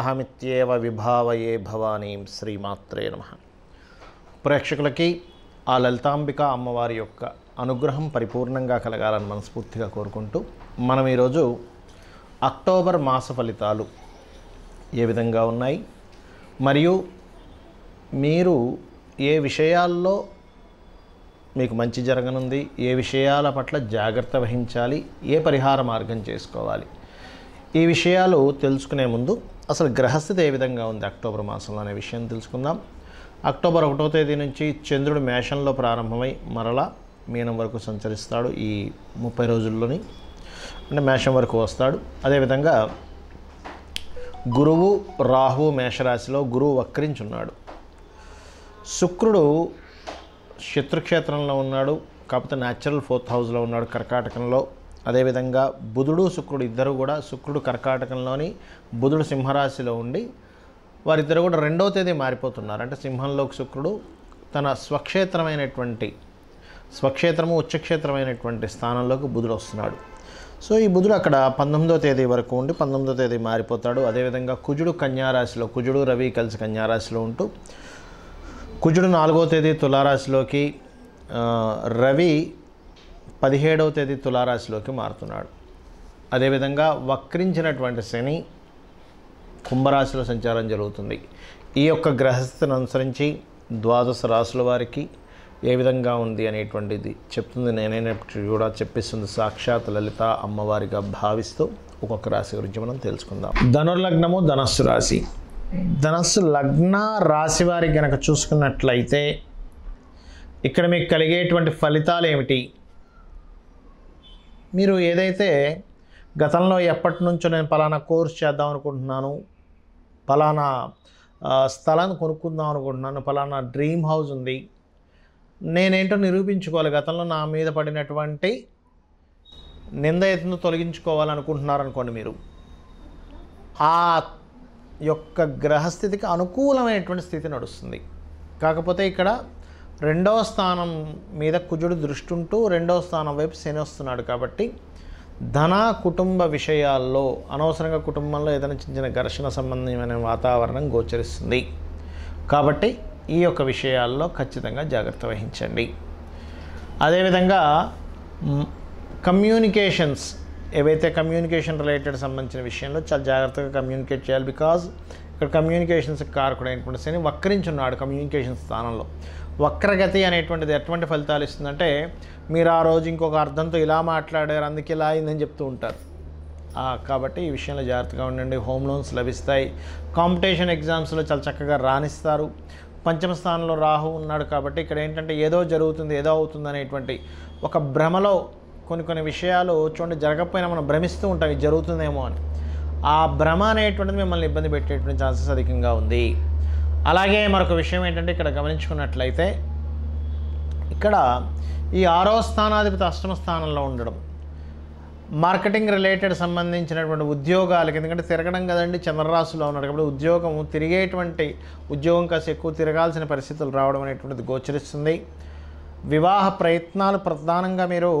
అహమిత్యేవ విభావయే భవానీం శ్రీమాత్రే నమ ప్రేక్షకులకి ఆ లలితాంబిక అమ్మవారి యొక్క అనుగ్రహం పరిపూర్ణంగా కలగాలని మనస్ఫూర్తిగా కోరుకుంటూ మనం ఈరోజు అక్టోబర్ మాస ఫలితాలు ఏ విధంగా ఉన్నాయి మరియు మీరు ఏ విషయాల్లో మీకు మంచి జరగనుంది ఏ విషయాల పట్ల జాగ్రత్త వహించాలి ఏ పరిహార మార్గం చేసుకోవాలి ఈ విషయాలు తెలుసుకునే ముందు అసలు గ్రహస్థితి ఏ విధంగా ఉంది అక్టోబర్ మాసంలో అనే విషయం తెలుసుకుందాం అక్టోబర్ ఒకటో తేదీ నుంచి చంద్రుడు మేషంలో ప్రారంభమై మరలా మీనం వరకు సంచరిస్తాడు ఈ ముప్పై రోజుల్లోని అంటే మేషం వరకు వస్తాడు అదేవిధంగా గురువు రాహు మేషరాశిలో గురువు వక్రించి ఉన్నాడు శుక్రుడు శత్రుక్షేత్రంలో ఉన్నాడు కాకపోతే న్యాచురల్ ఫోర్త్ హౌస్లో ఉన్నాడు కర్కాటకంలో అదేవిధంగా బుధుడు శుక్రుడు ఇద్దరు కూడా శుక్రుడు కర్కాటకంలోని బుధుడు సింహరాశిలో ఉండి వారిద్దరు కూడా రెండవ తేదీ మారిపోతున్నారు అంటే సింహంలోకి శుక్రుడు తన స్వక్షేత్రమైనటువంటి స్వక్షేత్రము ఉచ్చక్షేత్రమైనటువంటి స్థానంలోకి బుధుడు వస్తున్నాడు సో ఈ బుధుడు అక్కడ పంతొమ్మిదో తేదీ వరకు ఉండి పంతొమ్మిదో తేదీ మారిపోతాడు అదేవిధంగా కుజుడు కన్యారాశిలో కుజుడు రవి కలిసి కన్యారాశిలో ఉంటూ కుజుడు నాలుగో తేదీ తులారాశిలోకి రవి పదిహేడవ తేదీ తులారాశిలోకి మారుతున్నాడు అదేవిధంగా వక్రించినటువంటి శని కుంభరాశిలో సంచారం జరుగుతుంది ఈ యొక్క గ్రహస్థితిని అనుసరించి ద్వాదశ రాశుల వారికి ఏ విధంగా ఉంది అనేటువంటిది చెప్తుంది నేనే కూడా చెప్పిస్తుంది సాక్షాత్ లలిత అమ్మవారిగా భావిస్తూ ఒక్కొక్క రాశి గురించి మనం తెలుసుకుందాం ధనుర్లగ్నము ధనస్సు రాశి ధనస్సు లగ్న రాశి వారికి కనుక చూసుకున్నట్లయితే ఇక్కడ మీకు కలిగేటువంటి ఫలితాలు ఏమిటి మీరు ఏదైతే గతంలో ఎప్పటి నుంచో నేను పలానా కోర్స్ చేద్దాం అనుకుంటున్నాను పలానా స్థలాన్ని కొనుక్కుందాం అనుకుంటున్నాను పలానా డ్రీమ్ హౌస్ ఉంది నేనేంటో నిరూపించుకోవాలి గతంలో నా మీద పడినటువంటి నింద ఎత్తును తొలగించుకోవాలనుకుంటున్నారనుకోండి మీరు ఆ యొక్క గ్రహస్థితికి అనుకూలమైనటువంటి స్థితి నడుస్తుంది కాకపోతే ఇక్కడ రెండవ స్థానం మీద కుజుడు దృష్టి ఉంటూ రెండవ స్థానం వైపు శని వస్తున్నాడు కాబట్టి ధన కుటుంబ విషయాల్లో అనవసరంగా కుటుంబంలో ఏదైనా చిన్న చిన్న ఘర్షణ సంబంధమైన వాతావరణం గోచరిస్తుంది కాబట్టి ఈ యొక్క విషయాల్లో ఖచ్చితంగా జాగ్రత్త వహించండి అదేవిధంగా కమ్యూనికేషన్స్ ఏవైతే కమ్యూనికేషన్ రిలేటెడ్ సంబంధించిన విషయంలో చాలా జాగ్రత్తగా కమ్యూనికేట్ చేయాలి బికాజ్ ఇక్కడ కమ్యూనికేషన్స్ అయినటువంటి శని వక్రించున్నాడు కమ్యూనికేషన్ స్థానంలో వక్రగతి అనేటువంటిది ఎటువంటి ఫలితాలు ఇస్తుందంటే మీరు ఆ రోజు ఇంకొక అర్థంతో ఇలా మాట్లాడారు అందుకే ఇలా అయిందని చెప్తూ ఉంటారు కాబట్టి ఈ విషయంలో జాగ్రత్తగా ఉండండి హోమ్ లోన్స్ లభిస్తాయి కాంపిటీషన్ ఎగ్జామ్స్లో చాలా చక్కగా రాణిస్తారు పంచమ స్థానంలో రాహు ఉన్నాడు కాబట్టి ఇక్కడ ఏంటంటే ఏదో జరుగుతుంది ఏదో అవుతుంది అనేటువంటి ఒక భ్రమలో కొన్ని కొన్ని విషయాలు చూడండి జరగకపోయినా మనం భ్రమిస్తూ ఉంటాం ఇది జరుగుతుందేమో అని ఆ భ్రమ అనేటువంటిది మిమ్మల్ని ఇబ్బంది పెట్టేటువంటి ఛాన్సెస్ అధికంగా ఉంది అలాగే మరొక విషయం ఏంటంటే ఇక్కడ గమనించుకున్నట్లయితే ఇక్కడ ఈ ఆరో స్థానాధిపతి అష్టమ స్థానంలో ఉండడం మార్కెటింగ్ రిలేటెడ్ సంబంధించినటువంటి ఉద్యోగాలకి ఎందుకంటే తిరగడం కదండి చంద్రరాశిలో ఉన్నారు కాబట్టి ఉద్యోగం తిరిగేటువంటి ఉద్యోగం కాస్త ఎక్కువ తిరగాల్సిన పరిస్థితులు రావడం అనేటువంటిది గోచరిస్తుంది వివాహ ప్రయత్నాలు ప్రధానంగా మీరు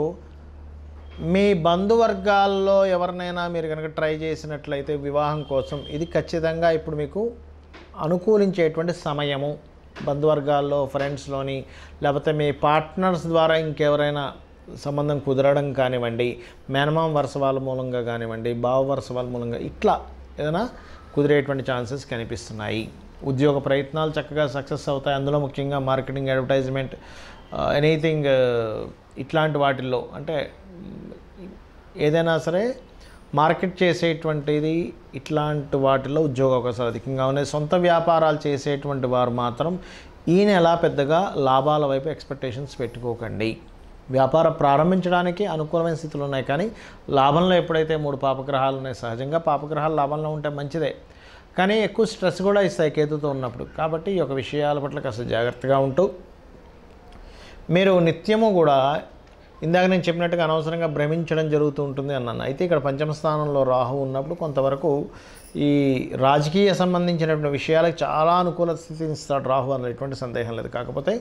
మీ బంధువర్గాల్లో ఎవరినైనా మీరు కనుక ట్రై చేసినట్లయితే వివాహం కోసం ఇది ఖచ్చితంగా ఇప్పుడు మీకు అనుకూలించేటువంటి సమయము బంధువర్గాల్లో ఫ్రెండ్స్లోని లేకపోతే మీ పార్ట్నర్స్ ద్వారా ఇంకెవరైనా సంబంధం కుదరడం కానివ్వండి మేనమాం వరుస వాళ్ళ మూలంగా కానివ్వండి బావ వరుస వాళ్ళ మూలంగా ఇట్లా ఏదైనా కుదిరేటువంటి ఛాన్సెస్ కనిపిస్తున్నాయి ఉద్యోగ ప్రయత్నాలు చక్కగా సక్సెస్ అవుతాయి అందులో ముఖ్యంగా మార్కెటింగ్ అడ్వర్టైజ్మెంట్ ఎనీథింగ్ ఇట్లాంటి వాటిల్లో అంటే ఏదైనా సరే మార్కెట్ చేసేటువంటిది ఇట్లాంటి వాటిలో ఉద్యోగ అవకాశాలు అధికంగా ఉన్నాయి సొంత వ్యాపారాలు చేసేటువంటి వారు మాత్రం ఈ నెల పెద్దగా లాభాల వైపు ఎక్స్పెక్టేషన్స్ పెట్టుకోకండి వ్యాపారం ప్రారంభించడానికి అనుకూలమైన స్థితులు ఉన్నాయి కానీ లాభంలో ఎప్పుడైతే మూడు పాపగ్రహాలు ఉన్నాయి సహజంగా పాపగ్రహాలు లాభంలో ఉంటే మంచిదే కానీ ఎక్కువ స్ట్రెస్ కూడా ఇస్తాయి కేతుతో ఉన్నప్పుడు కాబట్టి ఈ యొక్క విషయాల పట్ల కాస్త జాగ్రత్తగా ఉంటూ మీరు నిత్యము కూడా ఇందాక నేను చెప్పినట్టుగా అనవసరంగా భ్రమించడం జరుగుతూ ఉంటుంది అన్నాను అయితే ఇక్కడ పంచమ స్థానంలో రాహు ఉన్నప్పుడు కొంతవరకు ఈ రాజకీయ సంబంధించినటువంటి విషయాలకు చాలా అనుకూల స్థితిని ఇస్తాడు రాహు ఎటువంటి సందేహం లేదు కాకపోతే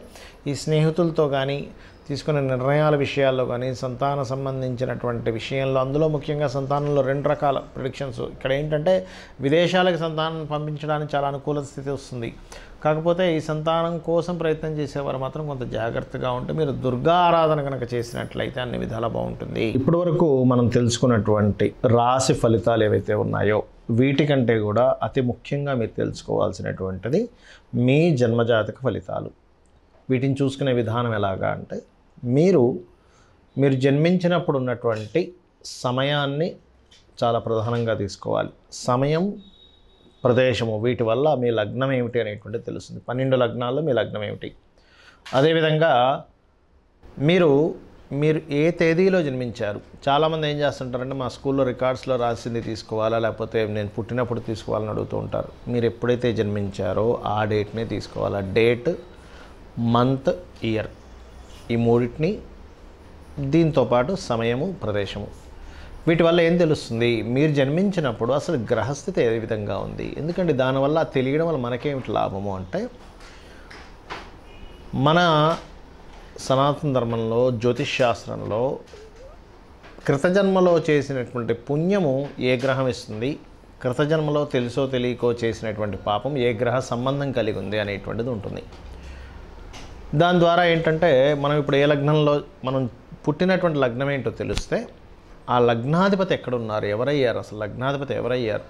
ఈ స్నేహితులతో కానీ తీసుకునే నిర్ణయాల విషయాల్లో కానీ సంతాన సంబంధించినటువంటి విషయంలో అందులో ముఖ్యంగా సంతానంలో రెండు రకాల ప్రిడిక్షన్స్ ఇక్కడ ఏంటంటే విదేశాలకు సంతానం పంపించడానికి చాలా అనుకూల స్థితి వస్తుంది కాకపోతే ఈ సంతానం కోసం ప్రయత్నం చేసేవారు మాత్రం కొంత జాగ్రత్తగా ఉంటే మీరు దుర్గా ఆరాధన కనుక చేసినట్లయితే అన్ని విధాలా బాగుంటుంది ఇప్పటి వరకు మనం తెలుసుకున్నటువంటి రాశి ఫలితాలు ఏవైతే ఉన్నాయో వీటికంటే కూడా అతి ముఖ్యంగా మీరు తెలుసుకోవాల్సినటువంటిది మీ జన్మజాతక ఫలితాలు వీటిని చూసుకునే విధానం ఎలాగా అంటే మీరు మీరు జన్మించినప్పుడు ఉన్నటువంటి సమయాన్ని చాలా ప్రధానంగా తీసుకోవాలి సమయం ప్రదేశము వీటి వల్ల మీ లగ్నం ఏమిటి అనేటువంటిది తెలుస్తుంది పన్నెండు లగ్నాల్లో మీ లగ్నం ఏమిటి అదేవిధంగా మీరు మీరు ఏ తేదీలో జన్మించారు చాలామంది ఏం చేస్తుంటారంటే మా స్కూల్లో రికార్డ్స్లో రాసింది తీసుకోవాలా లేకపోతే నేను పుట్టినప్పుడు తీసుకోవాలని అడుగుతూ ఉంటారు మీరు ఎప్పుడైతే జన్మించారో ఆ డేట్నే తీసుకోవాలా డేట్ మంత్ ఇయర్ ఈ మూడింటిని దీంతోపాటు సమయము ప్రదేశము వీటి వల్ల ఏం తెలుస్తుంది మీరు జన్మించినప్పుడు అసలు గ్రహస్థితి ఏ విధంగా ఉంది ఎందుకంటే దానివల్ల తెలియడం వల్ల మనకేమిటి లాభము అంటే మన సనాతన ధర్మంలో జ్యోతిష్ శాస్త్రంలో కృతజన్మలో చేసినటువంటి పుణ్యము ఏ గ్రహం ఇస్తుంది కృతజన్మలో తెలుసో తెలియకో చేసినటువంటి పాపం ఏ గ్రహ సంబంధం కలిగి ఉంది అనేటువంటిది ఉంటుంది దాని ద్వారా ఏంటంటే మనం ఇప్పుడు ఏ లగ్నంలో మనం పుట్టినటువంటి లగ్నం ఏంటో తెలిస్తే ఆ లగ్నాధిపతి ఎక్కడున్నారు ఎవరయ్యారు అసలు లగ్నాధిపతి ఎవరయ్యారు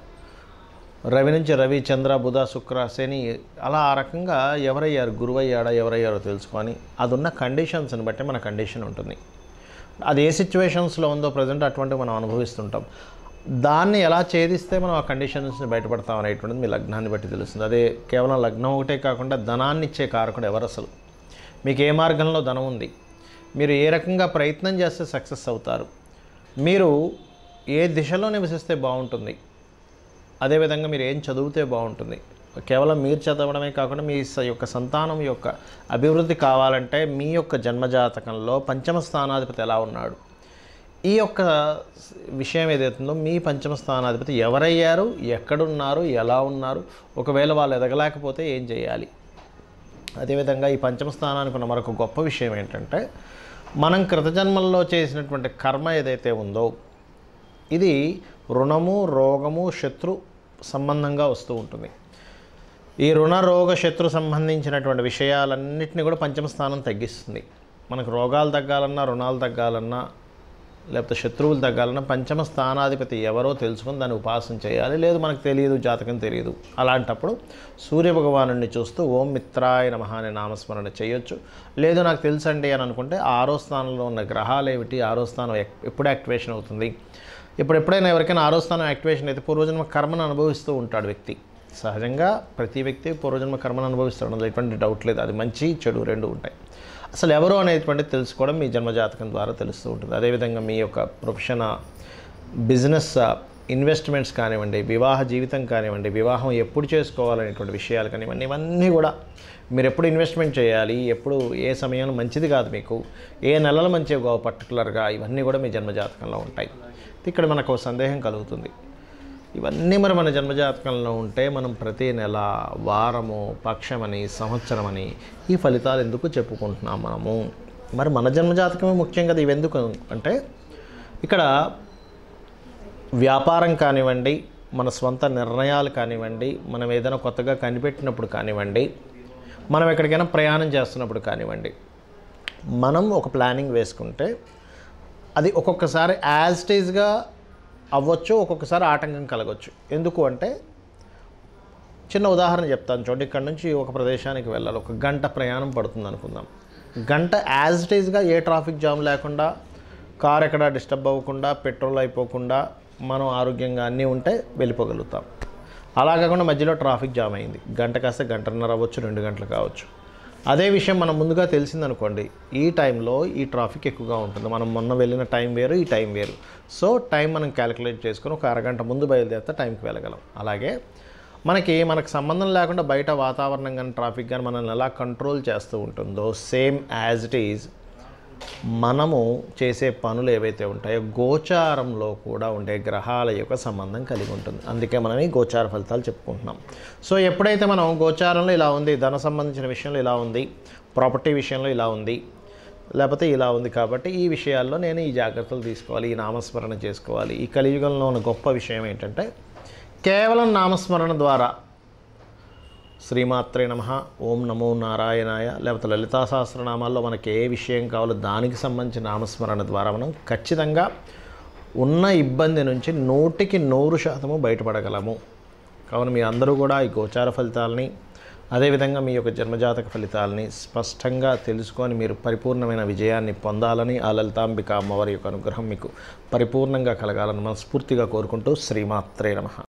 రవి నుంచి రవి చంద్ర బుధ శుక్ర శని అలా ఆ రకంగా ఎవరయ్యారు అయ్యాడా ఎవరయ్యారో తెలుసుకొని అది ఉన్న కండిషన్స్ని బట్టి మన కండిషన్ ఉంటుంది అది ఏ సిచ్యువేషన్స్లో ఉందో ప్రజెంట్ అటువంటివి మనం అనుభవిస్తుంటాం దాన్ని ఎలా ఛేదిస్తే మనం ఆ కండిషన్స్ని బయటపడతాం అనేటువంటిది మీ లగ్నాన్ని బట్టి తెలుస్తుంది అదే కేవలం లగ్నం ఒకటే కాకుండా ధనాన్ని ఇచ్చే కారకుడు ఎవరు అసలు మీకు ఏ మార్గంలో ధనం ఉంది మీరు ఏ రకంగా ప్రయత్నం చేస్తే సక్సెస్ అవుతారు మీరు ఏ దిశలో నివసిస్తే బాగుంటుంది అదేవిధంగా మీరు ఏం చదివితే బాగుంటుంది కేవలం మీరు చదవడమే కాకుండా మీ యొక్క సంతానం యొక్క అభివృద్ధి కావాలంటే మీ యొక్క జన్మజాతకంలో పంచమ స్థానాధిపతి ఎలా ఉన్నాడు ఈ యొక్క విషయం ఏదైతుందో మీ పంచమ స్థానాధిపతి ఎవరయ్యారు ఎక్కడున్నారు ఎలా ఉన్నారు ఒకవేళ వాళ్ళు ఎదగలేకపోతే ఏం చేయాలి అదేవిధంగా ఈ పంచమ స్థానానికి ఉన్న మరొక గొప్ప విషయం ఏంటంటే మనం కృతజన్మల్లో చేసినటువంటి కర్మ ఏదైతే ఉందో ఇది రుణము రోగము శత్రు సంబంధంగా వస్తూ ఉంటుంది ఈ రుణ రోగ శత్రు సంబంధించినటువంటి విషయాలన్నింటినీ కూడా పంచమ స్థానం తగ్గిస్తుంది మనకు రోగాలు తగ్గాలన్నా రుణాలు తగ్గాలన్నా లేకపోతే శత్రువులు తగ్గాలన్నా పంచమ స్థానాధిపతి ఎవరో తెలుసుకుని దాన్ని ఉపాసన చేయాలి లేదు మనకు తెలియదు జాతకం తెలియదు అలాంటప్పుడు సూర్యభగవాను చూస్తూ ఓం మిత్రాయ నమ అనే నామస్మరణ చేయొచ్చు లేదు నాకు తెలుసండి అని అనుకుంటే ఆరో స్థానంలో ఉన్న గ్రహాలు ఏమిటి ఆరో స్థానం ఎప్పుడు యాక్టివేషన్ అవుతుంది ఇప్పుడు ఎప్పుడైనా ఎవరికైనా ఆరో స్థానం యాక్టివేషన్ అయితే పూర్వజన్మ కర్మను అనుభవిస్తూ ఉంటాడు వ్యక్తి సహజంగా ప్రతి వ్యక్తి పూర్వజన్మ కర్మను అనుభవిస్తాడు ఎటువంటి డౌట్ లేదు అది మంచి చెడు రెండు ఉంటాయి అసలు ఎవరు అనేటువంటి తెలుసుకోవడం మీ జన్మజాతకం ద్వారా తెలుస్తూ ఉంటుంది అదేవిధంగా మీ యొక్క ప్రొఫెషన్ బిజినెస్ ఇన్వెస్ట్మెంట్స్ కానివ్వండి వివాహ జీవితం కానివ్వండి వివాహం ఎప్పుడు చేసుకోవాలనేటువంటి విషయాలు కానివ్వండి ఇవన్నీ కూడా మీరు ఎప్పుడు ఇన్వెస్ట్మెంట్ చేయాలి ఎప్పుడు ఏ సమయంలో మంచిది కాదు మీకు ఏ నెలలు మంచివి పర్టికులర్గా ఇవన్నీ కూడా మీ జన్మజాతకంలో ఉంటాయి ఇక్కడ మనకు సందేహం కలుగుతుంది ఇవన్నీ మరి మన జన్మజాతకంలో ఉంటే మనం ప్రతి నెల వారము పక్షమని సంవత్సరమని ఈ ఫలితాలు ఎందుకు చెప్పుకుంటున్నాం మనము మరి మన జన్మజాతకమే ముఖ్యం కదా ఇవెందుకు అంటే ఇక్కడ వ్యాపారం కానివ్వండి మన స్వంత నిర్ణయాలు కానివ్వండి మనం ఏదైనా కొత్తగా కనిపెట్టినప్పుడు కానివ్వండి మనం ఎక్కడికైనా ప్రయాణం చేస్తున్నప్పుడు కానివ్వండి మనం ఒక ప్లానింగ్ వేసుకుంటే అది ఒక్కొక్కసారి యాజ్ స్టేజ్గా అవ్వచ్చు ఒక్కొక్కసారి ఆటంకం కలగవచ్చు ఎందుకు అంటే చిన్న ఉదాహరణ చెప్తాను చూడండి ఇక్కడ నుంచి ఒక ప్రదేశానికి వెళ్ళాలి ఒక గంట ప్రయాణం పడుతుంది అనుకుందాం గంట యాజ్ ఇట్ ఈస్గా ఏ ట్రాఫిక్ జామ్ లేకుండా కార్ ఎక్కడ డిస్టర్బ్ అవ్వకుండా పెట్రోల్ అయిపోకుండా మనం ఆరోగ్యంగా అన్నీ ఉంటే వెళ్ళిపోగలుగుతాం అలా కాకుండా మధ్యలో ట్రాఫిక్ జామ్ అయింది గంట కాస్త గంటన్నర అవ్వచ్చు రెండు గంటలు కావచ్చు అదే విషయం మనం ముందుగా తెలిసిందనుకోండి ఈ టైంలో ఈ ట్రాఫిక్ ఎక్కువగా ఉంటుంది మనం మొన్న వెళ్ళిన టైం వేరు ఈ టైం వేరు సో టైం మనం క్యాలిక్యులేట్ చేసుకుని ఒక అరగంట ముందు బయలుదేరితే టైంకి వెళ్ళగలం అలాగే మనకి మనకు సంబంధం లేకుండా బయట వాతావరణం కానీ ట్రాఫిక్ కానీ మనల్ని ఎలా కంట్రోల్ చేస్తూ ఉంటుందో సేమ్ యాజ్ ఇట్ ఈజ్ మనము చేసే పనులు ఏవైతే ఉంటాయో గోచారంలో కూడా ఉండే గ్రహాల యొక్క సంబంధం కలిగి ఉంటుంది అందుకే మనం ఈ గోచార ఫలితాలు చెప్పుకుంటున్నాం సో ఎప్పుడైతే మనం గోచారంలో ఇలా ఉంది ధన సంబంధించిన విషయంలో ఇలా ఉంది ప్రాపర్టీ విషయంలో ఇలా ఉంది లేకపోతే ఇలా ఉంది కాబట్టి ఈ విషయాల్లో నేను ఈ జాగ్రత్తలు తీసుకోవాలి ఈ నామస్మరణ చేసుకోవాలి ఈ కలియుగంలో ఉన్న గొప్ప విషయం ఏంటంటే కేవలం నామస్మరణ ద్వారా శ్రీమాత్రే నమ ఓం నమో నారాయణాయ లేకపోతే లలితా సహస్రనామాల్లో మనకి ఏ విషయం కావాలో దానికి సంబంధించిన నామస్మరణ ద్వారా మనం ఖచ్చితంగా ఉన్న ఇబ్బంది నుంచి నూటికి నూరు శాతము బయటపడగలము కావున మీ అందరూ కూడా ఈ గోచార ఫలితాలని అదేవిధంగా మీ యొక్క జన్మజాతక ఫలితాలని స్పష్టంగా తెలుసుకొని మీరు పరిపూర్ణమైన విజయాన్ని పొందాలని ఆ లలితాంబిక అమ్మవారి యొక్క అనుగ్రహం మీకు పరిపూర్ణంగా కలగాలని మనస్ఫూర్తిగా కోరుకుంటూ శ్రీమాత్రే నమ